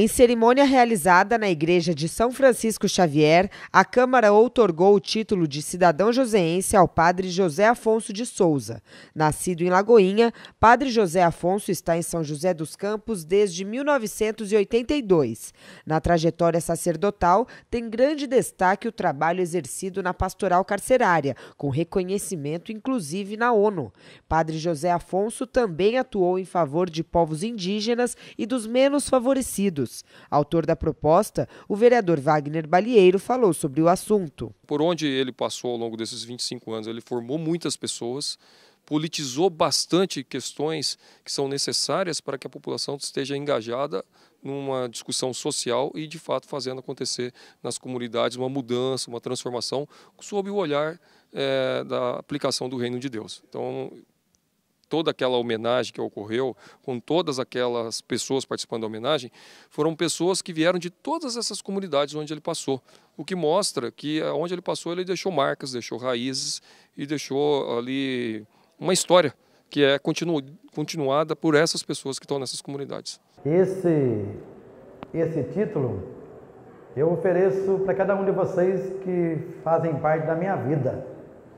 Em cerimônia realizada na Igreja de São Francisco Xavier, a Câmara outorgou o título de cidadão joseense ao padre José Afonso de Souza. Nascido em Lagoinha, padre José Afonso está em São José dos Campos desde 1982. Na trajetória sacerdotal, tem grande destaque o trabalho exercido na pastoral carcerária, com reconhecimento inclusive na ONU. Padre José Afonso também atuou em favor de povos indígenas e dos menos favorecidos. Autor da proposta, o vereador Wagner Balieiro falou sobre o assunto. Por onde ele passou ao longo desses 25 anos, ele formou muitas pessoas, politizou bastante questões que são necessárias para que a população esteja engajada numa discussão social e, de fato, fazendo acontecer nas comunidades uma mudança, uma transformação, sob o olhar é, da aplicação do reino de Deus. Então, toda aquela homenagem que ocorreu, com todas aquelas pessoas participando da homenagem, foram pessoas que vieram de todas essas comunidades onde ele passou. O que mostra que eh, onde ele passou, ele deixou marcas, deixou raízes e deixou ali uma história que é continu, continuada por essas pessoas que estão nessas comunidades. Esse, esse título eu ofereço para cada um de vocês que fazem parte da minha vida.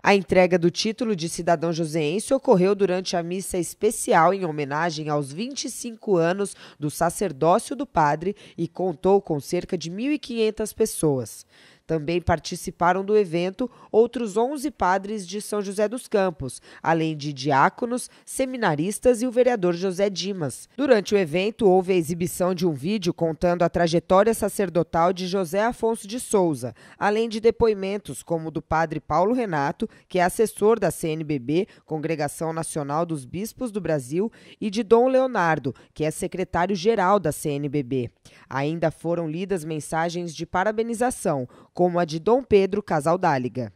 A entrega do título de cidadão joseense ocorreu durante a missa especial em homenagem aos 25 anos do sacerdócio do padre e contou com cerca de 1.500 pessoas. Também participaram do evento outros 11 padres de São José dos Campos, além de diáconos, seminaristas e o vereador José Dimas. Durante o evento, houve a exibição de um vídeo contando a trajetória sacerdotal de José Afonso de Souza, além de depoimentos como o do padre Paulo Renato, que é assessor da CNBB, Congregação Nacional dos Bispos do Brasil, e de Dom Leonardo, que é secretário-geral da CNBB. Ainda foram lidas mensagens de parabenização, como a de Dom Pedro Casaldáliga.